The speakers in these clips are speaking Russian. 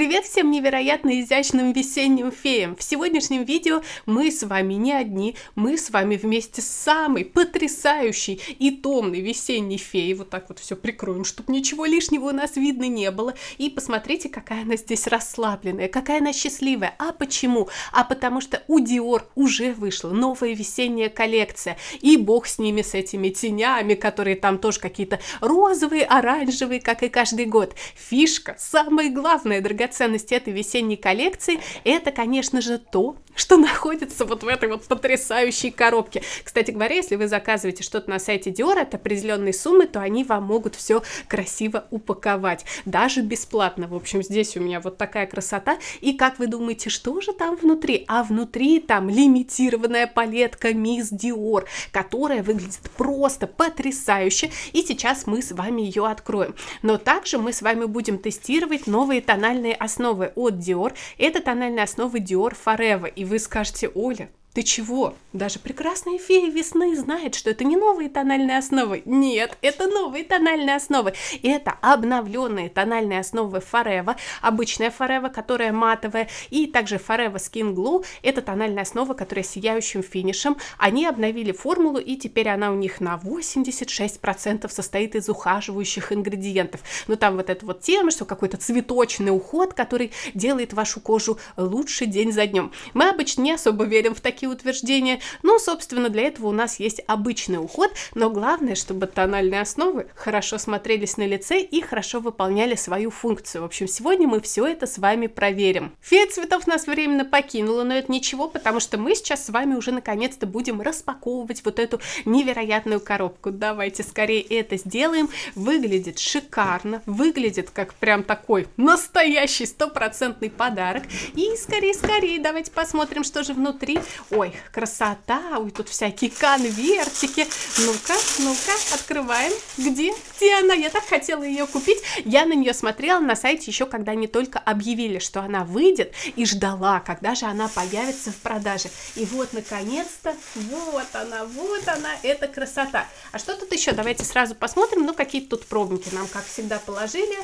Привет всем невероятно изящным весенним феям! В сегодняшнем видео мы с вами не одни, мы с вами вместе с самой потрясающей и томной весенней феей. Вот так вот все прикроем, чтобы ничего лишнего у нас видно не было. И посмотрите, какая она здесь расслабленная, какая она счастливая. А почему? А потому что у Dior уже вышла новая весенняя коллекция. И бог с ними, с этими тенями, которые там тоже какие-то розовые, оранжевые, как и каждый год. Фишка, самое главное, дорогая ценность этой весенней коллекции, это, конечно же, то, что находится вот в этой вот потрясающей коробке. Кстати говоря, если вы заказываете что-то на сайте Dior от определенной суммы, то они вам могут все красиво упаковать, даже бесплатно. В общем, здесь у меня вот такая красота. И как вы думаете, что же там внутри? А внутри там лимитированная палетка Miss Dior, которая выглядит просто потрясающе. И сейчас мы с вами ее откроем. Но также мы с вами будем тестировать новые тональные основы от Dior, это тональная основа Dior Forever. И вы скажете, Оля, ты чего? Даже прекрасная фея весны знает, что это не новые тональные основы. Нет, это новые тональные основы. И это обновленные тональные основы Forever, обычная Forever, которая матовая, и также Forever Skin Glue, это тональная основа, которая сияющим финишем. Они обновили формулу, и теперь она у них на 86% состоит из ухаживающих ингредиентов. Но там вот эта вот тема, что какой-то цветочный уход, который делает вашу кожу лучше день за днем. Мы обычно не особо верим в такие такие утверждения. Ну, собственно, для этого у нас есть обычный уход, но главное, чтобы тональные основы хорошо смотрелись на лице и хорошо выполняли свою функцию. В общем, сегодня мы все это с вами проверим. Фея цветов нас временно покинула, но это ничего, потому что мы сейчас с вами уже наконец-то будем распаковывать вот эту невероятную коробку. Давайте скорее это сделаем. Выглядит шикарно, выглядит как прям такой настоящий стопроцентный подарок. И скорее-скорее давайте посмотрим, что же внутри Ой, красота! Ой, тут всякие конвертики. Ну-ка, ну-ка, открываем. Где? Где она? Я так хотела ее купить. Я на нее смотрела на сайте еще, когда они только объявили, что она выйдет, и ждала, когда же она появится в продаже. И вот, наконец-то, вот она, вот она, эта красота. А что тут еще? Давайте сразу посмотрим. Ну, какие тут пробники нам, как всегда, положили.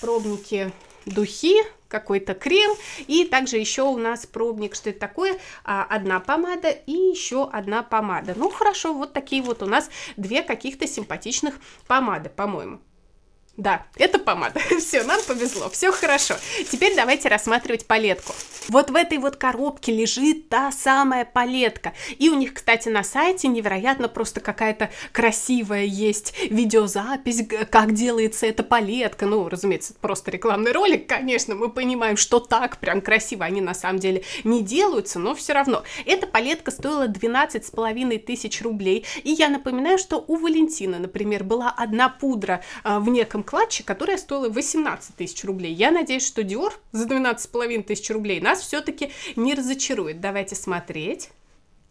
Пробники духи какой-то крем. И также еще у нас пробник, что это такое, а, одна помада и еще одна помада. Ну хорошо, вот такие вот у нас две каких-то симпатичных помады, по-моему. Да, это помада. Все, нам повезло, все хорошо. Теперь давайте рассматривать палетку. Вот в этой вот коробке лежит та самая палетка. И у них, кстати, на сайте невероятно просто какая-то красивая есть видеозапись, как делается эта палетка. Ну, разумеется, это просто рекламный ролик, конечно, мы понимаем, что так прям красиво они на самом деле не делаются, но все равно. Эта палетка стоила 12 с половиной тысяч рублей. И я напоминаю, что у Валентина, например, была одна пудра э, в неком клатче, которая стоила 18 тысяч рублей. Я надеюсь, что Dior за 12,5 тысяч рублей нас все-таки не разочарует. Давайте смотреть.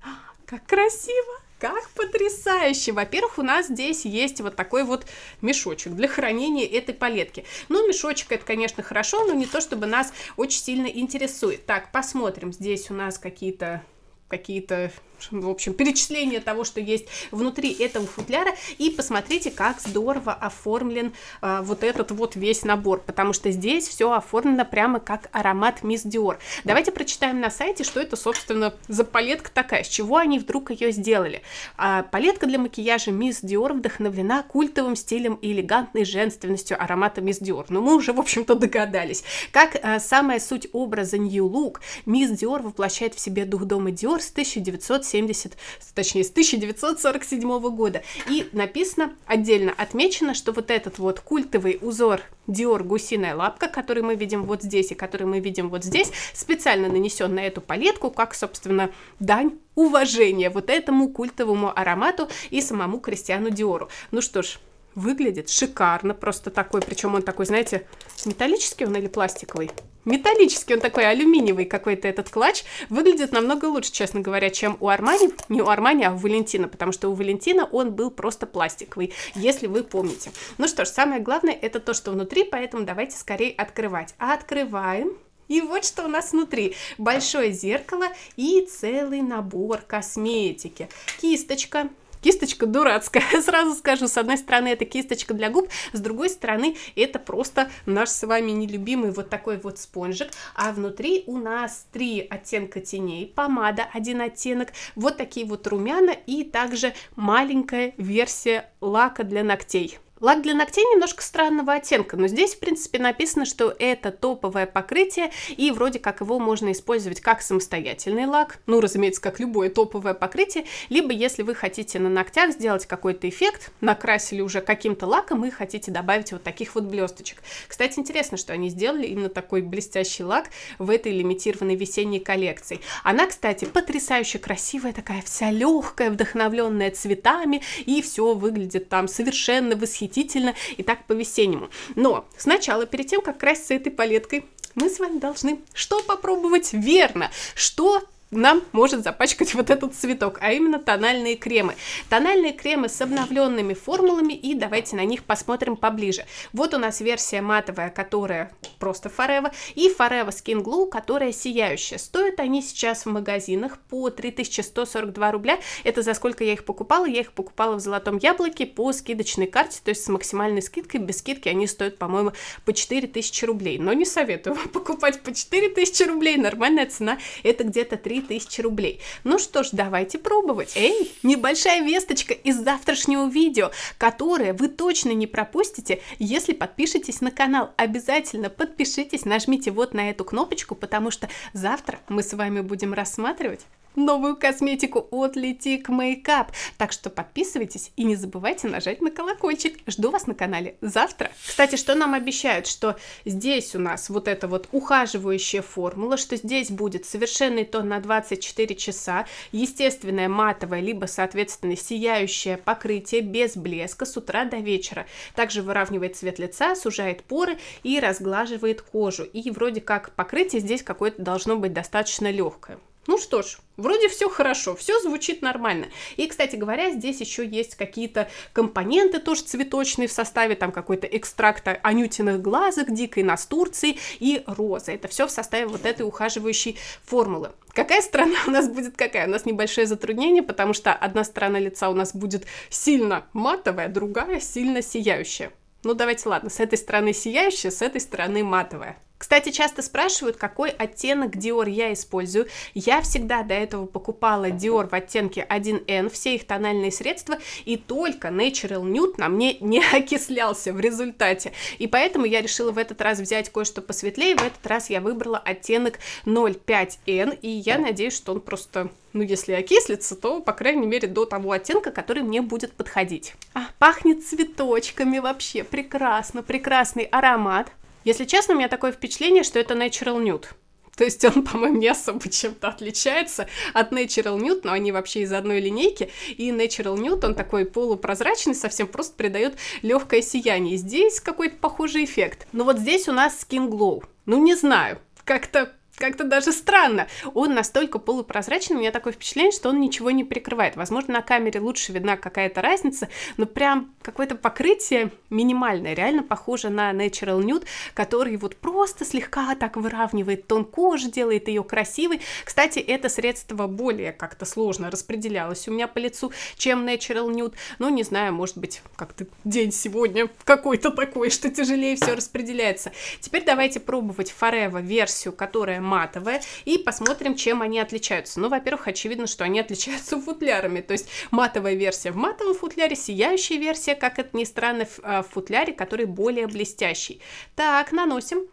А, как красиво! как потрясающе! Во-первых, у нас здесь есть вот такой вот мешочек для хранения этой палетки. Ну, мешочек это, конечно, хорошо, но не то, чтобы нас очень сильно интересует. Так, посмотрим. Здесь у нас какие-то какие-то в общем, перечисление того, что есть внутри этого футляра, и посмотрите, как здорово оформлен э, вот этот вот весь набор, потому что здесь все оформлено прямо как аромат Мисс Диор. Давайте прочитаем на сайте, что это, собственно, за палетка такая, с чего они вдруг ее сделали. А, палетка для макияжа Мисс Диор вдохновлена культовым стилем и элегантной женственностью аромата Мисс Диор. Но ну, мы уже, в общем-то, догадались. Как а, самая суть образа New Look, Мисс Диор воплощает в себе дух дома Диор с 1970 1970, точнее, с 1947 года. И написано, отдельно отмечено, что вот этот вот культовый узор Dior гусиная лапка, который мы видим вот здесь и который мы видим вот здесь, специально нанесен на эту палетку, как, собственно, дань уважения вот этому культовому аромату и самому Кристиану Диору. Ну что ж, Выглядит шикарно, просто такой, причем он такой, знаете, металлический он или пластиковый? Металлический, он такой алюминиевый какой-то этот клатч. Выглядит намного лучше, честно говоря, чем у Армани. Не у Армани, а у Валентина, потому что у Валентина он был просто пластиковый, если вы помните. Ну что ж, самое главное это то, что внутри, поэтому давайте скорее открывать. А открываем. И вот что у нас внутри. Большое зеркало и целый набор косметики. Кисточка, кисточка дурацкая. Сразу скажу, с одной стороны это кисточка для губ, с другой стороны это просто наш с вами нелюбимый вот такой вот спонжик. А внутри у нас три оттенка теней, помада один оттенок, вот такие вот румяна и также маленькая версия лака для ногтей. Лак для ногтей немножко странного оттенка, но здесь, в принципе, написано, что это топовое покрытие, и вроде как его можно использовать как самостоятельный лак, ну, разумеется, как любое топовое покрытие, либо если вы хотите на ногтях сделать какой-то эффект, накрасили уже каким-то лаком и хотите добавить вот таких вот блесточек. Кстати, интересно, что они сделали именно такой блестящий лак в этой лимитированной весенней коллекции. Она, кстати, потрясающе красивая, такая вся легкая, вдохновленная цветами, и все выглядит там совершенно восхитительно восхитительно и так по-весеннему. Но сначала, перед тем, как краситься этой палеткой, мы с вами должны что попробовать верно, что нам может запачкать вот этот цветок, а именно тональные кремы. Тональные кремы с обновленными формулами, и давайте на них посмотрим поближе. Вот у нас версия матовая, которая просто Forever, и Forever Skin Glue, которая сияющая. Стоят они сейчас в магазинах по 3142 рубля. Это за сколько я их покупала? Я их покупала в Золотом Яблоке по скидочной карте, то есть с максимальной скидкой. Без скидки они стоят, по-моему, по 4000 рублей. Но не советую вам покупать по 4000 рублей. Нормальная цена это где-то 3 3000 рублей. Ну что ж, давайте пробовать. Эй, небольшая весточка из завтрашнего видео, которое вы точно не пропустите, если подпишетесь на канал. Обязательно подпишитесь, нажмите вот на эту кнопочку, потому что завтра мы с вами будем рассматривать новую косметику от Литик Мейкап. Так что подписывайтесь и не забывайте нажать на колокольчик. Жду вас на канале завтра. Кстати, что нам обещают, что здесь у нас вот эта вот ухаживающая формула, что здесь будет совершенный тон на 24 часа, естественное матовое, либо, соответственно, сияющее покрытие без блеска с утра до вечера. Также выравнивает цвет лица, сужает поры и разглаживает кожу. И вроде как покрытие здесь какое-то должно быть достаточно легкое. Ну что ж, вроде все хорошо, все звучит нормально. И, кстати говоря, здесь еще есть какие-то компоненты тоже цветочные в составе, там какой-то экстракт анютиных глазок, дикой настурции и розы. Это все в составе вот этой ухаживающей формулы. Какая сторона у нас будет какая? У нас небольшое затруднение, потому что одна сторона лица у нас будет сильно матовая, другая сильно сияющая. Ну давайте, ладно, с этой стороны сияющая, с этой стороны матовая. Кстати, часто спрашивают, какой оттенок Dior я использую. Я всегда до этого покупала Dior в оттенке 1N, все их тональные средства, и только Natural Nude на мне не окислялся в результате. И поэтому я решила в этот раз взять кое-что посветлее, в этот раз я выбрала оттенок 05N, и я надеюсь, что он просто ну, если окислится, то, по крайней мере, до того оттенка, который мне будет подходить. А, пахнет цветочками вообще, прекрасно, прекрасный аромат. Если честно, у меня такое впечатление, что это natural nude. То есть он, по-моему, не особо чем-то отличается от Natural Nude, но они вообще из одной линейки. И Natural Nude, он такой полупрозрачный, совсем просто придает легкое сияние. Здесь какой-то похожий эффект. Но вот здесь у нас Skin Glow. Ну, не знаю, как-то как-то даже странно. Он настолько полупрозрачный, у меня такое впечатление, что он ничего не прикрывает. Возможно, на камере лучше видна какая-то разница, но прям какое-то покрытие минимальное, реально похоже на Natural Nude, который вот просто слегка так выравнивает тон кожи, делает ее красивой. Кстати, это средство более как-то сложно распределялось у меня по лицу, чем Natural Nude. Ну, не знаю, может быть, как-то день сегодня какой-то такой, что тяжелее все распределяется. Теперь давайте пробовать Forever версию, которая матовая, и посмотрим, чем они отличаются. Ну, во-первых, очевидно, что они отличаются футлярами, то есть матовая версия в матовом футляре, сияющая версия, как это ни странно, в а, футляре, который более блестящий. Так, наносим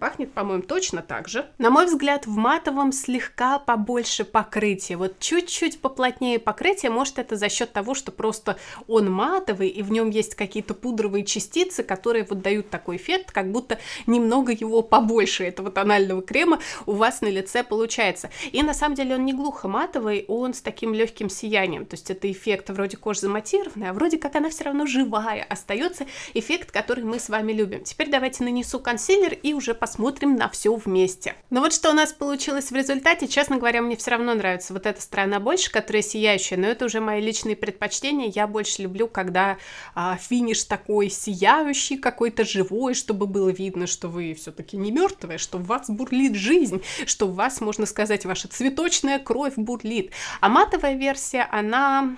Пахнет, по-моему, точно так же. На мой взгляд, в матовом слегка побольше покрытия. Вот чуть-чуть поплотнее покрытие. Может, это за счет того, что просто он матовый, и в нем есть какие-то пудровые частицы, которые вот дают такой эффект, как будто немного его побольше, этого тонального крема, у вас на лице получается. И на самом деле он не глухо матовый, он с таким легким сиянием. То есть это эффект вроде кожа заматированная, а вроде как она все равно живая. Остается эффект, который мы с вами любим. Теперь давайте нанесу консилер и уже посмотрим на все вместе. Но ну вот что у нас получилось в результате, честно говоря, мне все равно нравится вот эта сторона больше, которая сияющая, но это уже мои личные предпочтения. Я больше люблю, когда а, финиш такой сияющий, какой-то живой, чтобы было видно, что вы все-таки не мертвые, что в вас бурлит жизнь, что в вас, можно сказать, ваша цветочная кровь бурлит. А матовая версия, она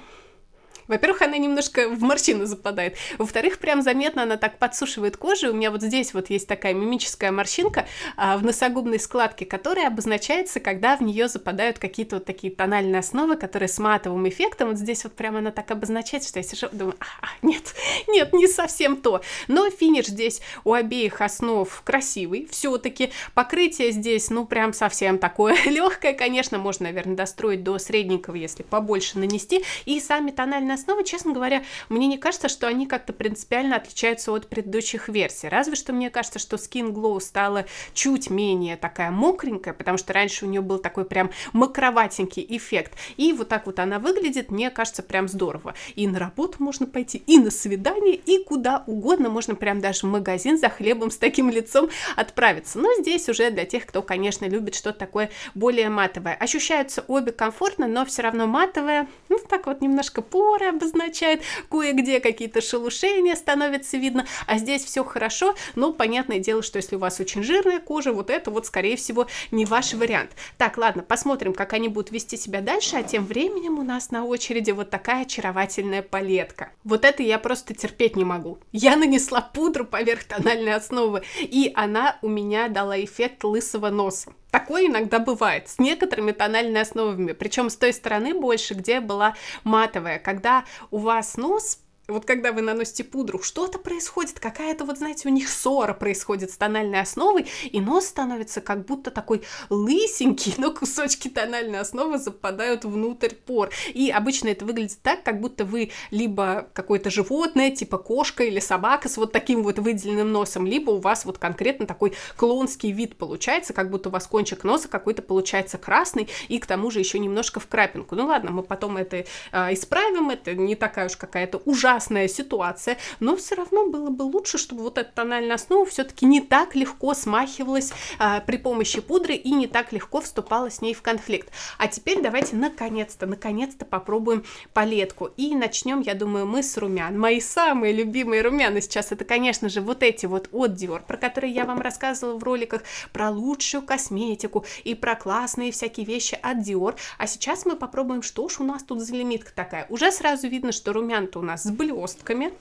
во-первых, она немножко в морщину западает. Во-вторых, прям заметно она так подсушивает кожу. У меня вот здесь вот есть такая мимическая морщинка а, в носогубной складке, которая обозначается, когда в нее западают какие-то вот такие тональные основы, которые с матовым эффектом. Вот здесь вот прям она так обозначается, что я сижу думаю, а, а нет, нет, не совсем то. Но финиш здесь у обеих основ красивый. Все-таки покрытие здесь, ну, прям совсем такое легкое, конечно. Можно, наверное, достроить до средненького, если побольше нанести. И сами тональные основы, честно говоря, мне не кажется, что они как-то принципиально отличаются от предыдущих версий. Разве что мне кажется, что Skin Glow стала чуть менее такая мокренькая, потому что раньше у нее был такой прям макроватенький эффект. И вот так вот она выглядит, мне кажется, прям здорово. И на работу можно пойти, и на свидание, и куда угодно. Можно прям даже в магазин за хлебом с таким лицом отправиться. Но здесь уже для тех, кто, конечно, любит что-то такое более матовое. Ощущаются обе комфортно, но все равно матовое. Ну, так вот немножко поры, обозначает, кое-где какие-то шелушения становятся видно, а здесь все хорошо, но понятное дело, что если у вас очень жирная кожа, вот это вот, скорее всего, не ваш вариант. Так, ладно, посмотрим, как они будут вести себя дальше, а тем временем у нас на очереди вот такая очаровательная палетка. Вот это я просто терпеть не могу. Я нанесла пудру поверх тональной основы, и она у меня дала эффект лысого носа. Такое иногда бывает с некоторыми тональными основами, причем с той стороны больше, где была матовая, когда у вас нос вот когда вы наносите пудру, что-то происходит, какая-то вот, знаете, у них ссора происходит с тональной основой, и нос становится как будто такой лысенький, но кусочки тональной основы западают внутрь пор. И обычно это выглядит так, как будто вы либо какое-то животное, типа кошка или собака с вот таким вот выделенным носом, либо у вас вот конкретно такой клонский вид получается, как будто у вас кончик носа какой-то получается красный, и к тому же еще немножко в крапинку. Ну ладно, мы потом это э, исправим, это не такая уж какая-то ужасная ужасная ситуация, но все равно было бы лучше, чтобы вот эта тональная основа все-таки не так легко смахивалась а, при помощи пудры и не так легко вступала с ней в конфликт. А теперь давайте наконец-то, наконец-то попробуем палетку. И начнем, я думаю, мы с румян. Мои самые любимые румяна сейчас это, конечно же, вот эти вот от Dior, про которые я вам рассказывала в роликах, про лучшую косметику и про классные всякие вещи от Dior. А сейчас мы попробуем, что ж у нас тут за лимитка такая. Уже сразу видно, что румян-то у нас с блестками.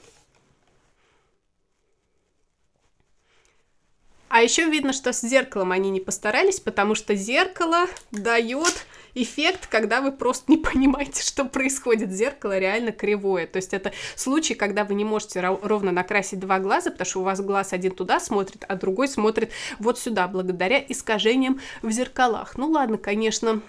А еще видно, что с зеркалом они не постарались, потому что зеркало дает эффект, когда вы просто не понимаете, что происходит. Зеркало реально кривое. То есть это случай, когда вы не можете ровно накрасить два глаза, потому что у вас глаз один туда смотрит, а другой смотрит вот сюда, благодаря искажениям в зеркалах. Ну ладно, конечно,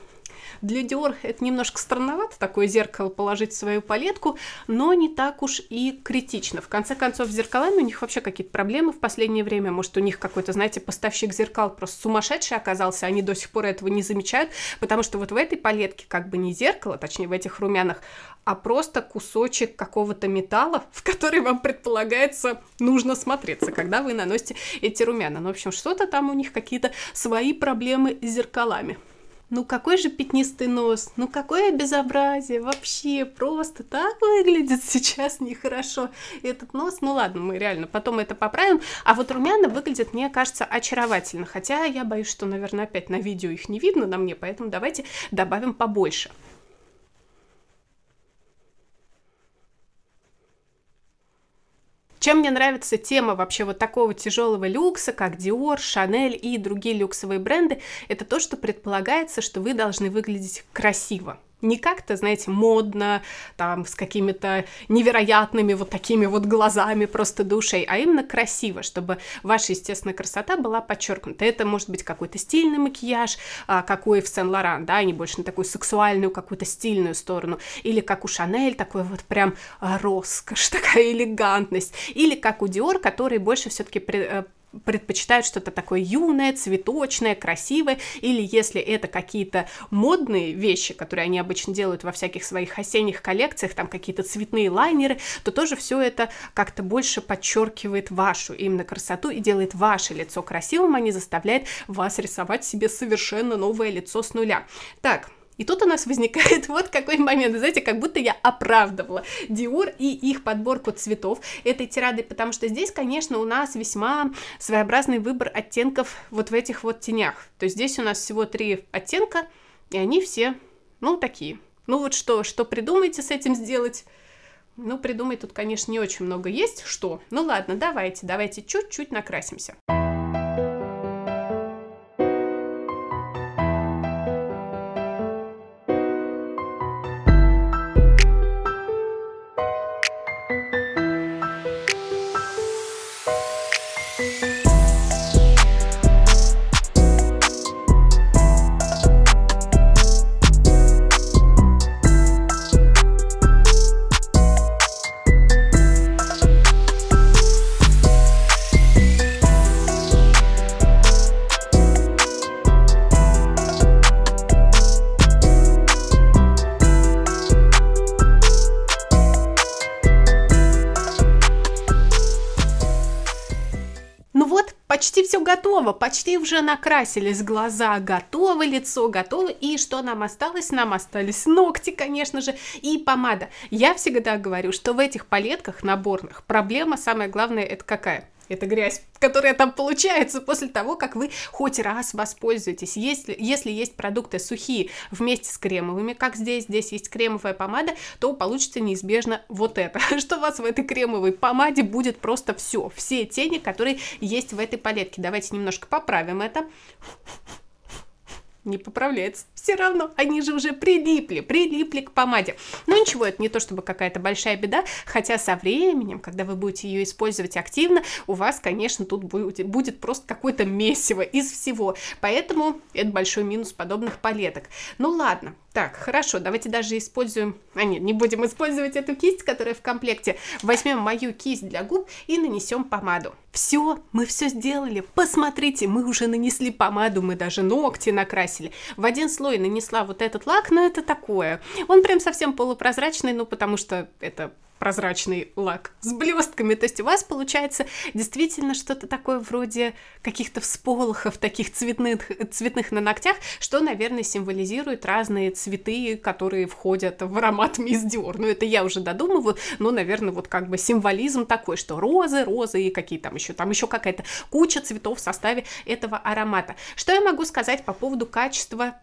для Dior это немножко странновато, такое зеркало положить в свою палетку, но не так уж и критично. В конце концов, с зеркалами у них вообще какие-то проблемы в последнее время. Может, у них какой-то, знаете, поставщик зеркал просто сумасшедший оказался, они до сих пор этого не замечают, потому что вот в этой палетке как бы не зеркало, точнее, в этих румянах, а просто кусочек какого-то металла, в который вам предполагается нужно смотреться, когда вы наносите эти румяна. Ну, в общем, что-то там у них какие-то свои проблемы с зеркалами. Ну какой же пятнистый нос, ну какое безобразие, вообще просто так выглядит сейчас нехорошо этот нос. Ну ладно, мы реально потом это поправим. А вот румяна выглядят, мне кажется, очаровательно, хотя я боюсь, что, наверное, опять на видео их не видно на мне, поэтому давайте добавим побольше. Чем мне нравится тема вообще вот такого тяжелого люкса, как Dior, Chanel и другие люксовые бренды, это то, что предполагается, что вы должны выглядеть красиво не как-то, знаете, модно, там, с какими-то невероятными вот такими вот глазами просто душей, а именно красиво, чтобы ваша естественная красота была подчеркнута. Это может быть какой-то стильный макияж, какой в Ив Сен-Лоран, да, не больше на такую сексуальную какую-то стильную сторону, или как у Шанель, такой вот прям а, роскошь, такая элегантность, или как у Диор, который больше все-таки предпочитают что-то такое юное, цветочное, красивое, или если это какие-то модные вещи, которые они обычно делают во всяких своих осенних коллекциях, там какие-то цветные лайнеры, то тоже все это как-то больше подчеркивает вашу именно красоту и делает ваше лицо красивым, а не заставляет вас рисовать себе совершенно новое лицо с нуля. Так, и тут у нас возникает вот какой момент, знаете, как будто я оправдывала Диор и их подборку цветов этой тирады, потому что здесь, конечно, у нас весьма своеобразный выбор оттенков вот в этих вот тенях. То есть здесь у нас всего три оттенка, и они все, ну, такие. Ну вот что, что придумаете с этим сделать? Ну, придумать тут, конечно, не очень много есть, что. Ну ладно, давайте, давайте чуть-чуть накрасимся. Почти все готово, почти уже накрасились глаза, готово лицо, готово. И что нам осталось? Нам остались ногти, конечно же, и помада. Я всегда говорю, что в этих палетках наборных проблема самая главная это какая? эта грязь, которая там получается после того, как вы хоть раз воспользуетесь. Если, если есть продукты сухие вместе с кремовыми, как здесь, здесь есть кремовая помада, то получится неизбежно вот это, что у вас в этой кремовой помаде будет просто все, все тени, которые есть в этой палетке. Давайте немножко поправим это не поправляется. Все равно, они же уже прилипли, прилипли к помаде. Ну ничего, это не то чтобы какая-то большая беда, хотя со временем, когда вы будете ее использовать активно, у вас, конечно, тут будет, будет просто какое-то месиво из всего. Поэтому это большой минус подобных палеток. Ну ладно, так, хорошо, давайте даже используем... А нет, не будем использовать эту кисть, которая в комплекте. Возьмем мою кисть для губ и нанесем помаду. Все, мы все сделали. Посмотрите, мы уже нанесли помаду, мы даже ногти накрасили. В один слой нанесла вот этот лак, но это такое. Он прям совсем полупрозрачный, ну потому что это прозрачный лак с блестками. То есть у вас получается действительно что-то такое вроде каких-то всполохов таких цветных, цветных на ногтях, что, наверное, символизирует разные цветы, которые входят в аромат мисс Диор. Ну, это я уже додумываю, но, наверное, вот как бы символизм такой, что розы, розы и какие там еще, там еще какая-то куча цветов в составе этого аромата. Что я могу сказать по поводу качества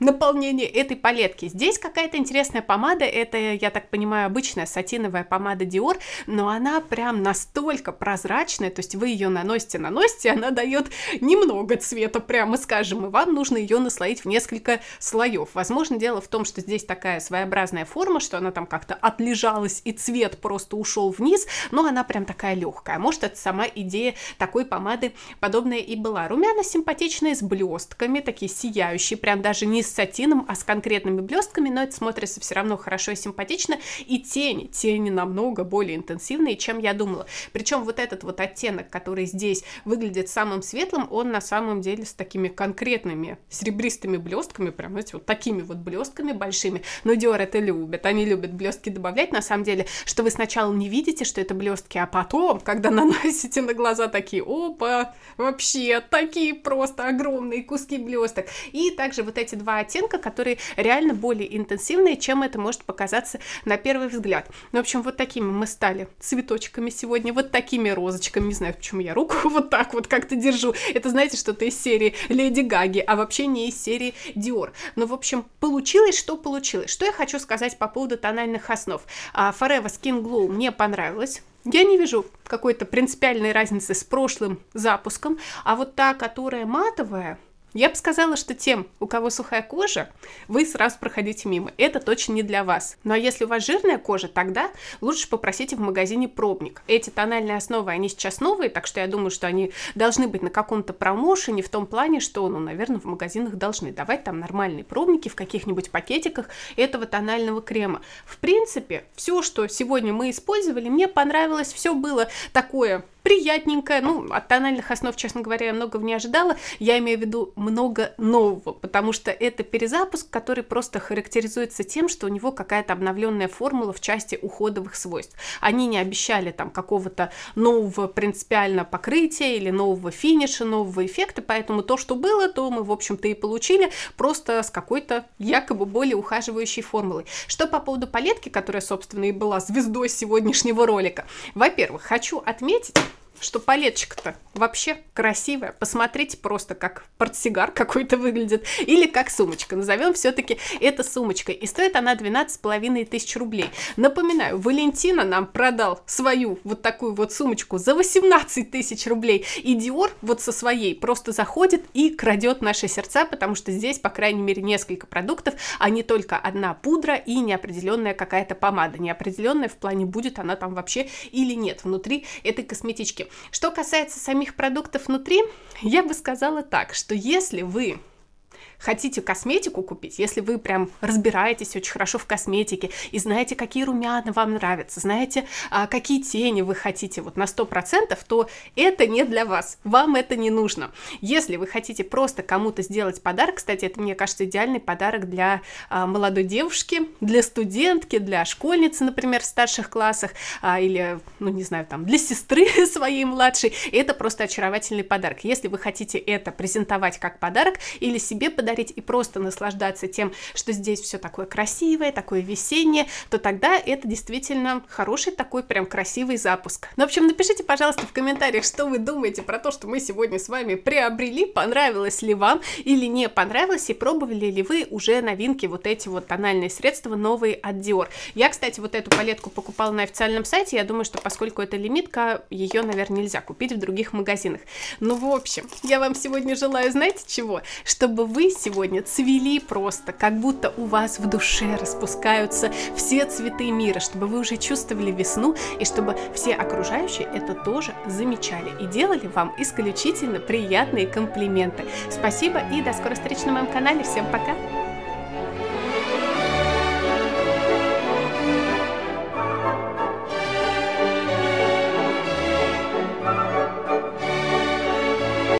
наполнение этой палетки. Здесь какая-то интересная помада, это, я так понимаю, обычная сатиновая помада Dior, но она прям настолько прозрачная, то есть вы ее наносите, наносите, она дает немного цвета, прямо скажем, и вам нужно ее наслоить в несколько слоев. Возможно, дело в том, что здесь такая своеобразная форма, что она там как-то отлежалась и цвет просто ушел вниз, но она прям такая легкая. Может, это сама идея такой помады подобная и была. Румяна симпатичные с блестками, такие сияющие, прям даже не с сатином, а с конкретными блестками, но это смотрится все равно хорошо и симпатично. И тени, тени намного более интенсивные, чем я думала. Причем вот этот вот оттенок, который здесь выглядит самым светлым, он на самом деле с такими конкретными серебристыми блестками, прям, знаете, вот такими вот блестками большими. Но Dior это любят, они любят блестки добавлять, на самом деле, что вы сначала не видите, что это блестки, а потом, когда наносите на глаза такие, опа, вообще, такие просто огромные куски блесток. И также вот эти два оттенка, которые реально более интенсивные, чем это может показаться на первый взгляд. Ну, в общем, вот такими мы стали цветочками сегодня, вот такими розочками. Не знаю, почему я руку вот так вот как-то держу. Это, знаете, что-то из серии Леди Гаги, а вообще не из серии Dior. Но ну, в общем, получилось, что получилось. Что я хочу сказать по поводу тональных основ. А, Forever Skin Glow мне понравилось. Я не вижу какой-то принципиальной разницы с прошлым запуском, а вот та, которая матовая, я бы сказала, что тем, у кого сухая кожа, вы сразу проходите мимо. Это точно не для вас. Ну а если у вас жирная кожа, тогда лучше попросите в магазине пробник. Эти тональные основы, они сейчас новые, так что я думаю, что они должны быть на каком-то промоушене в том плане, что, ну, наверное, в магазинах должны давать там нормальные пробники в каких-нибудь пакетиках этого тонального крема. В принципе, все, что сегодня мы использовали, мне понравилось, все было такое приятненькая, Ну, от тональных основ, честно говоря, я многого не ожидала. Я имею в виду много нового, потому что это перезапуск, который просто характеризуется тем, что у него какая-то обновленная формула в части уходовых свойств. Они не обещали там какого-то нового принципиально покрытия или нового финиша, нового эффекта, поэтому то, что было, то мы, в общем-то, и получили просто с какой-то якобы более ухаживающей формулой. Что по поводу палетки, которая, собственно, и была звездой сегодняшнего ролика. Во-первых, хочу отметить, что палеточка-то вообще красивая. Посмотрите просто, как портсигар какой-то выглядит. Или как сумочка. Назовем все-таки это сумочкой. И стоит она 12,5 тысяч рублей. Напоминаю, Валентина нам продал свою вот такую вот сумочку за 18 тысяч рублей. И Диор вот со своей просто заходит и крадет наши сердца, потому что здесь, по крайней мере, несколько продуктов, а не только одна пудра и неопределенная какая-то помада. Неопределенная в плане, будет она там вообще или нет внутри этой косметички. Что касается самих продуктов внутри, я бы сказала так, что если вы хотите косметику купить, если вы прям разбираетесь очень хорошо в косметике и знаете, какие румяна вам нравятся, знаете, а, какие тени вы хотите вот на 100%, то это не для вас, вам это не нужно. Если вы хотите просто кому-то сделать подарок, кстати, это, мне кажется, идеальный подарок для а, молодой девушки, для студентки, для школьницы, например, в старших классах, а, или, ну, не знаю, там, для сестры своей младшей, это просто очаровательный подарок. Если вы хотите это презентовать как подарок или себе подарить, дарить и просто наслаждаться тем, что здесь все такое красивое, такое весеннее, то тогда это действительно хороший такой прям красивый запуск. Ну, в общем, напишите, пожалуйста, в комментариях, что вы думаете про то, что мы сегодня с вами приобрели, понравилось ли вам или не понравилось, и пробовали ли вы уже новинки, вот эти вот тональные средства новые от Dior. Я, кстати, вот эту палетку покупала на официальном сайте, я думаю, что поскольку это лимитка, ее, наверное, нельзя купить в других магазинах. Ну, в общем, я вам сегодня желаю, знаете чего? Чтобы вы сегодня цвели просто, как будто у вас в душе распускаются все цветы мира, чтобы вы уже чувствовали весну и чтобы все окружающие это тоже замечали и делали вам исключительно приятные комплименты. Спасибо и до скорой встречи на моем канале. Всем пока!